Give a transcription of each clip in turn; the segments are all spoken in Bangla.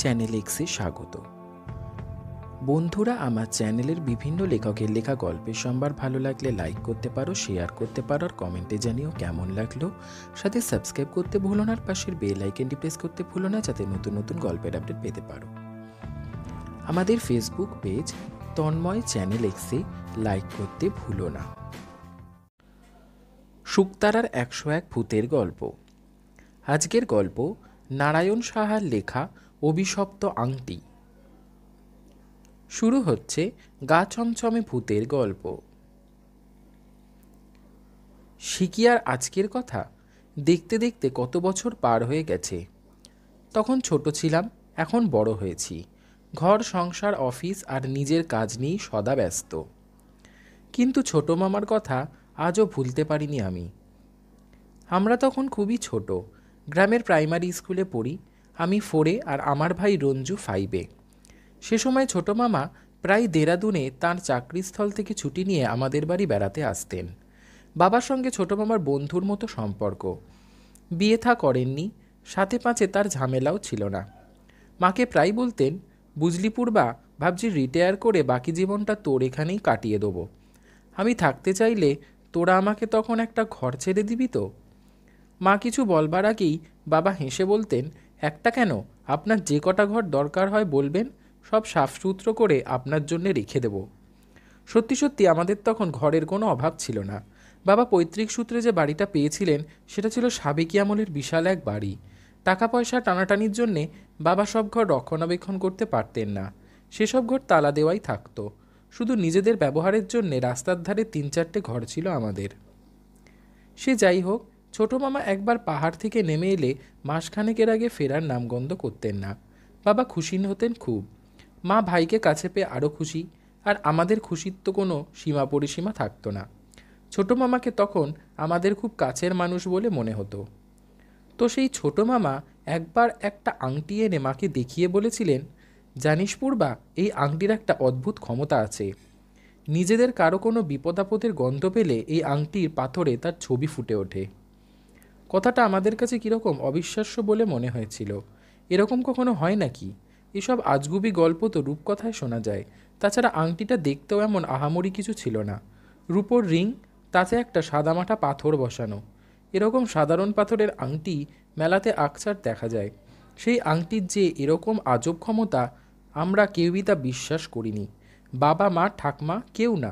চ্যানেল এক্সে স্বাগত বন্ধুরা আমার চ্যানেলের বিভিন্ন লেখকের লেখা গল্পের সম্ভার ভালো লাগলে লাইক করতে পারো শেয়ার করতে পারো আর কমেন্টে জানিও কেমন লাগলো সাথে সাবস্ক্রাইব করতে ভুলো না আর পাশের বেল আইকনটি প্রেস করতে ভুলো না যাতে নতুন নতুন গল্পের আপডেট পেতে পারো আমাদের ফেসবুক পেজ তন্ময় চ্যানেল এক্সে লাইক করতে ভুলো না শুক্তারার একশো এক ভূতের গল্প আজকের গল্প নারায়ণ সাহার লেখা অভিশপ্ত আংটি শুরু হচ্ছে গা ছমছমে ভূতের গল্প শিকিয়ার আজকের কথা দেখতে দেখতে কত বছর পার হয়ে গেছে তখন ছোট ছিলাম এখন বড় হয়েছি ঘর সংসার অফিস আর নিজের কাজ নিয়েই সদা ব্যস্ত কিন্তু ছোট মামার কথা আজও ভুলতে পারিনি আমি আমরা তখন খুবই ছোটো গ্রামের প্রাইমারি স্কুলে পড়ি আমি ফোরে আর আমার ভাই রঞ্জু ফাইভে সে সময় ছোট মামা প্রায় দেরাদুনে তাঁর চাকরিস্থল থেকে ছুটি নিয়ে আমাদের বাড়ি বেড়াতে আসতেন বাবার সঙ্গে ছোট মামার বন্ধুর মতো সম্পর্ক বিয়ে থা করেননি সাথে পাঁচে তার ঝামেলাও ছিল না মাকে প্রায় বলতেন বুঝলি বা ভাবছি রিটায়ার করে বাকি জীবনটা তোর এখানেই কাটিয়ে দেবো আমি থাকতে চাইলে তোরা আমাকে তখন একটা ঘর ছেড়ে দিবি তো মা কিছু বলবার আগেই বাবা হেসে বলতেন একটা কেন আপনার যে কটা ঘর দরকার হয় বলবেন সব সাফসুত্র করে আপনার জন্যে রেখে দেব সত্যি সত্যি আমাদের তখন ঘরের কোনো অভাব ছিল না বাবা পৈতৃক সূত্রে যে বাড়িটা পেয়েছিলেন সেটা ছিল সাবেকি আমলের বিশাল এক বাড়ি টাকা পয়সা টানাটানির জন্যে বাবা সব ঘর রক্ষণাবেক্ষণ করতে পারতেন না সেসব ঘর তালা দেওয়াই থাকতো শুধু নিজেদের ব্যবহারের জন্যে রাস্তার ধারে তিন চারটে ঘর ছিল আমাদের সে যাই হোক ছোট মামা একবার পাহাড় থেকে নেমে এলে মাসখানেকের আগে ফেরার নামগন্ধ করতেন না বাবা খুশি হতেন খুব মা ভাইকে কাছে পেয়ে আরও খুশি আর আমাদের খুশির তো কোনো সীমা পরিসীমা থাকতো না ছোট মামাকে তখন আমাদের খুব কাছের মানুষ বলে মনে হতো তো সেই ছোট মামা একবার একটা আংটি এনে মাকে দেখিয়ে বলেছিলেন জানিস পূর্বা এই আংটির একটা অদ্ভুত ক্ষমতা আছে নিজেদের কারো কোনো বিপদাপদের গন্ধ পেলে এই আংটির পাথরে তার ছবি ফুটে ওঠে কথাটা আমাদের কাছে কীরকম অবিশ্বাস্য বলে মনে হয়েছিল এরকম কখনো হয় নাকি এসব আজগুবি গল্প তো রূপকথায় শোনা যায় তাছাড়া আংটিটা দেখতেও এমন আহামরি কিছু ছিল না রূপর রিং তাতে একটা সাদামাটা পাথর বসানো এরকম সাধারণ পাথরের আংটি মেলাতে আকচার দেখা যায় সেই আংটির যে এরকম আজব ক্ষমতা আমরা কেউই তা বিশ্বাস করিনি বাবা মা ঠাকমা কেউ না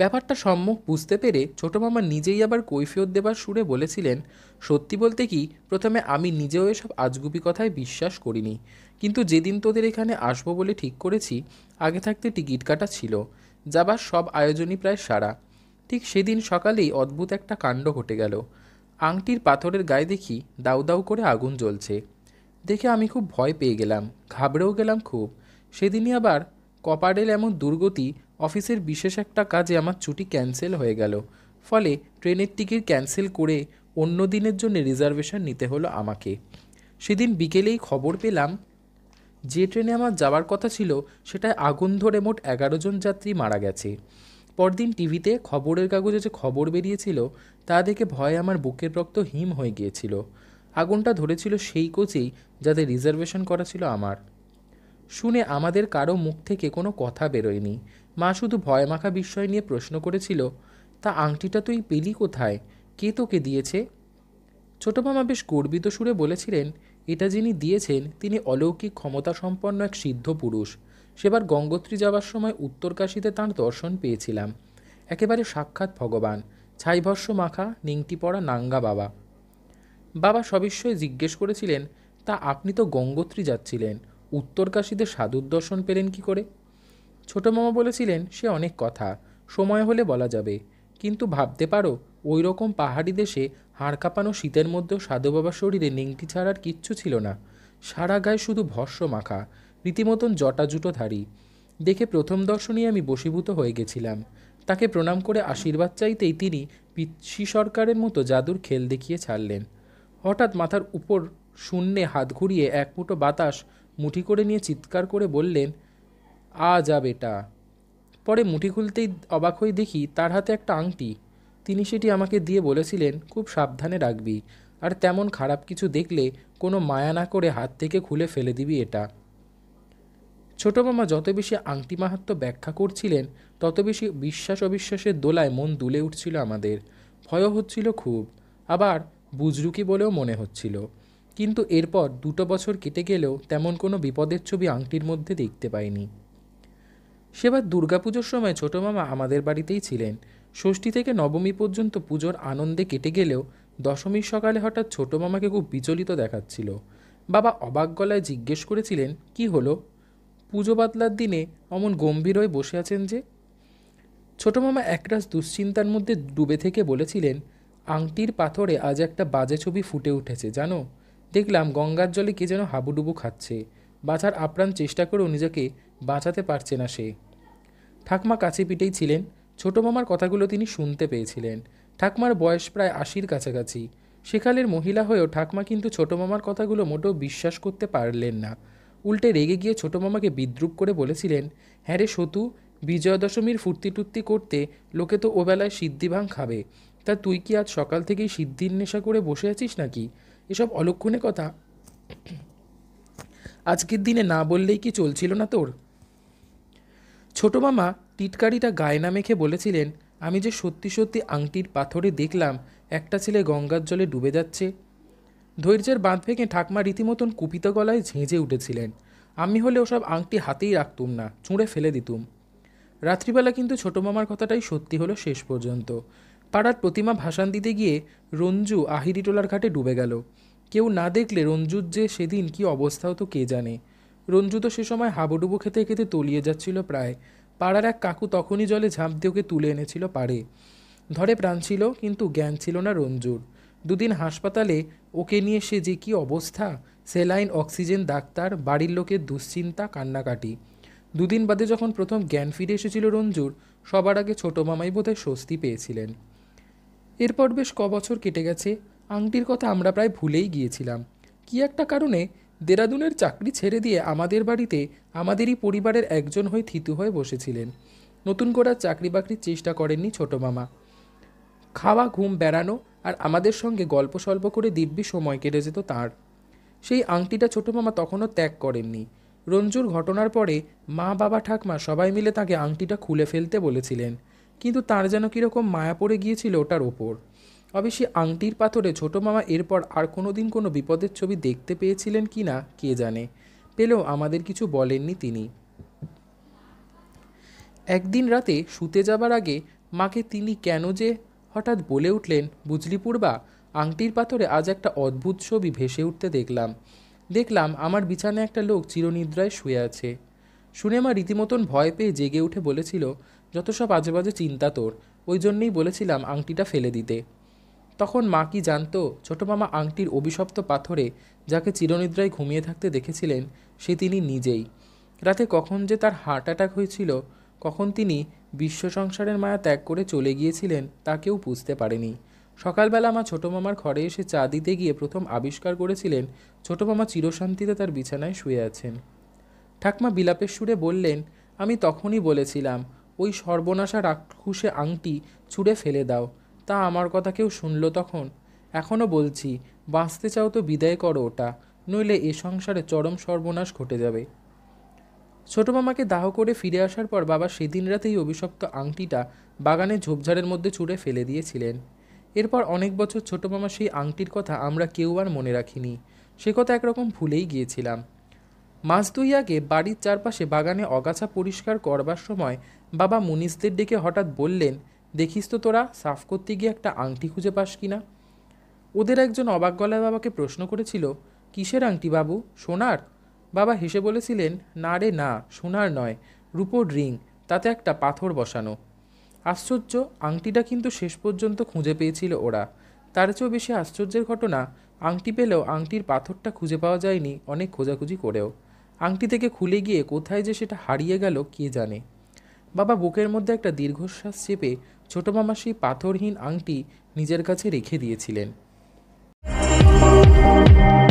ব্যাপারটা সম্মুখ বুঝতে পেরে ছোটো মামা নিজেই আবার কৈফিয়ত দেবার সুরে বলেছিলেন সত্যি বলতে কি প্রথমে আমি নিজেও এসব আজগুবি কথায় বিশ্বাস করিনি কিন্তু যেদিন তোদের এখানে আসবো বলে ঠিক করেছি আগে থাকতে টিকিট কাটা ছিল যাবার সব আয়োজনই প্রায় সারা ঠিক সেদিন সকালেই অদ্ভুত একটা কাণ্ড ঘটে গেল আংটির পাথরের গায়ে দেখি দাউ দাউ করে আগুন জ্বলছে দেখে আমি খুব ভয় পেয়ে গেলাম ঘাবড়েও গেলাম খুব সেদিনই আবার কপারের এমন দুর্গতি অফিসের বিশেষ একটা কাজে আমার ছুটি ক্যান্সেল হয়ে গেল ফলে ট্রেনের টিকিট ক্যান্সেল করে অন্য দিনের জন্য রিজার্ভেশন নিতে হলো আমাকে সেদিন বিকেলেই খবর পেলাম যে ট্রেনে আমার যাওয়ার কথা ছিল সেটায় আগুন ধরে মোট এগারো জন যাত্রী মারা গেছে পরদিন টিভিতে খবরের কাগজে যে খবর বেরিয়েছিল তা দেখে ভয়ে আমার বুকের রক্ত হিম হয়ে গিয়েছিল আগুনটা ধরেছিল সেই কোচেই যাদের রিজার্ভেশন করা ছিল আমার শুনে আমাদের কারো মুখ থেকে কোনো কথা বেরোয়নি মা শুধু ভয় মাখা বিস্ময় নিয়ে প্রশ্ন করেছিল তা আংটিটা তুই পেলি কোথায় কে তোকে দিয়েছে ছোট মামা বেশ গর্বিত সুরে বলেছিলেন এটা যিনি দিয়েছেন তিনি অলৌকিক ক্ষমতা সম্পন্ন এক সিদ্ধ পুরুষ সেবার গঙ্গোত্রী যাওয়ার সময় উত্তরকাশীতে তাঁর দর্শন পেয়েছিলাম একেবারে সাক্ষাৎ ভগবান ছাইভস্য মাখা নিংটি পড়া নাঙ্গা বাবা বাবা সবিস্ময়ে জিজ্ঞেস করেছিলেন তা আপনি তো গঙ্গোত্রী যাচ্ছিলেন উত্তরকাশীতে সাধুর দর্শন পেলেন কি করে ছোটো মামা বলেছিলেন সে অনেক কথা সময় হলে বলা যাবে কিন্তু ভাবতে পারো ওই রকম পাহাড়ি দেশে হাড় কাঁপানো শীতের মধ্যেও সাধু বাবার শরীরে নিংটি ছাড়ার কিচ্ছু ছিল না সারা গায়ে শুধু ভস্ম মাখা রীতিমতন জটাজুটো ধারী দেখে প্রথম দর্শনই আমি বশীভূত হয়ে গেছিলাম তাকে প্রণাম করে আশীর্বাদ চাইতেই তিনি পিসি সরকারের মতো জাদুর খেল দেখিয়ে ছাড়লেন হঠাৎ মাথার উপর শূন্যে হাত ঘুরিয়ে এক ফুটো বাতাস মুঠি করে নিয়ে চিৎকার করে বললেন আ যা বেটা পরে মুঠি খুলতেই অবাক হয়ে দেখি তার হাতে একটা আংটি তিনি সেটি আমাকে দিয়ে বলেছিলেন খুব সাবধানে রাখবি আর তেমন খারাপ কিছু দেখলে কোনো মায়া না করে হাত থেকে খুলে ফেলে দিবি এটা ছোটো মামা যত বেশি আংটি মাহাত্ম ব্যাখ্যা করছিলেন তত বেশি বিশ্বাস অবিশ্বাসের দোলায় মন দুলে উঠছিল আমাদের ভয়ও হচ্ছিল খুব আবার বুজরুকি বলেও মনে হচ্ছিল কিন্তু এরপর দুটো বছর কেটে গেলেও তেমন কোনো বিপদের ছবি আংটির মধ্যে দেখতে পাইনি সেবার দুর্গাপুজোর সময় ছোটো মামা আমাদের বাড়িতেই ছিলেন ষষ্ঠী থেকে নবমী পর্যন্ত পুজোর আনন্দে কেটে গেলেও দশমীর সকালে হঠাৎ ছোটো মামাকে খুব বিচলিত দেখাচ্ছিল বাবা অবাক গলায় জিজ্ঞেস করেছিলেন কি হলো পুজো বাতলার দিনে অমন গম্ভীর হয়ে বসে আছেন যে ছোটো মামা একরাশ দুশ্চিন্তার মধ্যে ডুবে থেকে বলেছিলেন আংটির পাথরে আজ একটা বাজে ছবি ফুটে উঠেছে জানো দেখলাম গঙ্গার জলে কে যেন হাবুডুবু খাচ্ছে বাঁচার আপ্রাণ চেষ্টা করেও নিজেকে বাঁচাতে পারছে না সে ঠাকমা কাছে পিটেই ছিলেন ছোট মামার কথাগুলো তিনি শুনতে পেয়েছিলেন ঠাকমার বয়স প্রায় আশির কাছাকাছি সেকালের মহিলা হয়েও ঠাকমা কিন্তু ছোট মামার কথাগুলো মোটেও বিশ্বাস করতে পারলেন না উল্টে রেগে গিয়ে ছোট মামাকে বিদ্রুপ করে বলেছিলেন হ্যাঁ রে সতু বিজয়া দশমীর ফুর্তি টুর্তি করতে লোকে তো ওবেলায় সিদ্ধিভাং খাবে তা তুই কি আজ সকাল থেকেই সিদ্ধির নেশা করে বসে আছিস নাকি এসব অলক্ষণে কথা আজকের দিনে না বললেই কি চলছিল না তোর ছোট মামা টিটকারিটা গায়ে না মেখে বলেছিলেন আমি যে সত্যি সত্যি আংটির পাথরে দেখলাম একটা ছেলে গঙ্গার জলে ডুবে যাচ্ছে ধৈর্যের বাঁধ ভেঙে ঠাকমা রীতিমতন কুপিত গলায় ঝেঁঝে উঠেছিলেন আমি হলে ওসব আংটি হাতেই রাখতুম না চুঁড়ে ফেলে দিতুম রাত্রিবেলা কিন্তু ছোটো মামার কথাটাই সত্যি হলো শেষ পর্যন্ত পাড়ার প্রতিমা ভাসান দিতে গিয়ে রঞ্জু আহিরিটোলার ঘাটে ডুবে গেল কেউ না দেখলে রঞ্জুর যে সেদিন কি অবস্থা হতো কে জানে রঞ্জু তো সে সময় হাবুডুবু খেতে খেতে তলিয়ে যাচ্ছিল প্রায় পাড়ার এক কাকু তখনই জলে ঝাঁপ দিয়ে ওকে তুলে এনেছিল পাড়ে ধরে প্রাণ ছিল কিন্তু জ্ঞান ছিল না রঞ্জুর দুদিন হাসপাতালে ওকে নিয়ে সে যে কী অবস্থা সেলাইন অক্সিজেন ডাক্তার বাড়ির লোকের দুশ্চিন্তা কান্নাকাটি দুদিন বাদে যখন প্রথম জ্ঞান ফিরে এসেছিল রঞ্জুর সবার আগে ছোটো মামাই বোধহয় স্বস্তি পেয়েছিলেন এরপর বেশ কবছর কেটে গেছে আংটির কথা আমরা প্রায় ভুলেই গিয়েছিলাম কি একটা কারণে দেরাদুনের চাকরি ছেড়ে দিয়ে আমাদের বাড়িতে আমাদেরই পরিবারের একজন হয়ে থিতু হয়ে বসেছিলেন নতুন করে চাকরি বাকরির চেষ্টা করেননি ছোট মামা খাওয়া ঘুম বেড়ানো আর আমাদের সঙ্গে গল্প সল্প করে দিব্যি সময় কেটে যেত তাঁর সেই আংটিটা ছোটো মামা তখনও ত্যাগ করেননি রঞ্জুর ঘটনার পরে মা বাবা ঠাকমা সবাই মিলে তাকে আংটিটা খুলে ফেলতে বলেছিলেন কিন্তু তার যেন কীরকম মায়া পড়ে গিয়েছিল ওটার ওপর অবশ্যই আংটির পাথরে ছোটো মামা এরপর আর কোনো দিন কোনো বিপদের ছবি দেখতে পেয়েছিলেন কি না কে জানে পেলেও আমাদের কিছু বলেননি তিনি একদিন রাতে শুতে যাবার আগে মাকে তিনি কেন যে হঠাৎ বলে উঠলেন বুঝলি পূর্বা আংটির পাথরে আজ একটা অদ্ভুত ছবি ভেসে উঠতে দেখলাম দেখলাম আমার বিছানায় একটা লোক চিরনিদ্রায় শুয়ে আছে শুনে মা রীতিমতন ভয় পেয়ে জেগে উঠে বলেছিল যত সব আজে বাজে চিন্তা তোর ওই জন্যেই বলেছিলাম আংটিটা ফেলে দিতে তখন মা কি জানতো ছোটো মামা আংটির অভিশপ্ত পাথরে যাকে চিরনিদ্রায় ঘুমিয়ে থাকতে দেখেছিলেন সে তিনি নিজেই রাতে কখন যে তার হার্ট অ্যাটাক হয়েছিল কখন তিনি বিশ্ব সংসারের মায়া ত্যাগ করে চলে গিয়েছিলেন তা কেউ বুঝতে পারেনি সকালবেলা মা ছোটো মামার ঘরে এসে চা দিতে গিয়ে প্রথম আবিষ্কার করেছিলেন ছোটো মামা চিরশান্তিতে তার বিছানায় শুয়ে আছেন ঠাকমা বিলাপের সুরে বললেন আমি তখনই বলেছিলাম ওই সর্বনাশা রাক্ষুসে আংটি ছুঁড়ে ফেলে দাও তা আমার কথা কেউ শুনল তখন এখনও বলছি বাঁচতে চাও তো বিদায় করো ওটা নইলে এ সংসারে চরম সর্বনাশ ঘটে যাবে ছোটো মামাকে দাহ করে ফিরে আসার পর বাবা সেদিন রাতেই অভিশপ্ত আংটিটা বাগানে ঝোপঝাড়ের মধ্যে ছুঁড়ে ফেলে দিয়েছিলেন এরপর অনেক বছর ছোটো মামা সেই আংটির কথা আমরা কেউ আর মনে রাখিনি সে কথা একরকম ভুলেই গিয়েছিলাম মাস দুই আগে বাড়ির চারপাশে বাগানে অগাছা পরিষ্কার করবার সময় বাবা মুনিসদের ডেকে হঠাৎ বললেন দেখিস তো তোরা সাফ করতে গিয়ে একটা আংটি খুঁজে পাস কি না ওদের একজন অবাক গলায় বাবাকে প্রশ্ন করেছিল কিসের আংটি বাবু সোনার বাবা হেসে বলেছিলেন না রে না সোনার নয় রূপোর রিং তাতে একটা পাথর বসানো আশ্চর্য আংটিটা কিন্তু শেষ পর্যন্ত খুঁজে পেয়েছিল ওরা তার চেয়েও বেশি আশ্চর্যের ঘটনা আংটি পেলেও আংটির পাথরটা খুঁজে পাওয়া যায়নি অনেক খোঁজাখুঁজি করেও আংটি থেকে খুলে গিয়ে কোথায় যে সেটা হারিয়ে গেল কে জানে বাবা বুকের মধ্যে একটা দীর্ঘশ্বাস চেপে ছোট মামা সেই পাথরহীন আংটি নিজের কাছে রেখে দিয়েছিলেন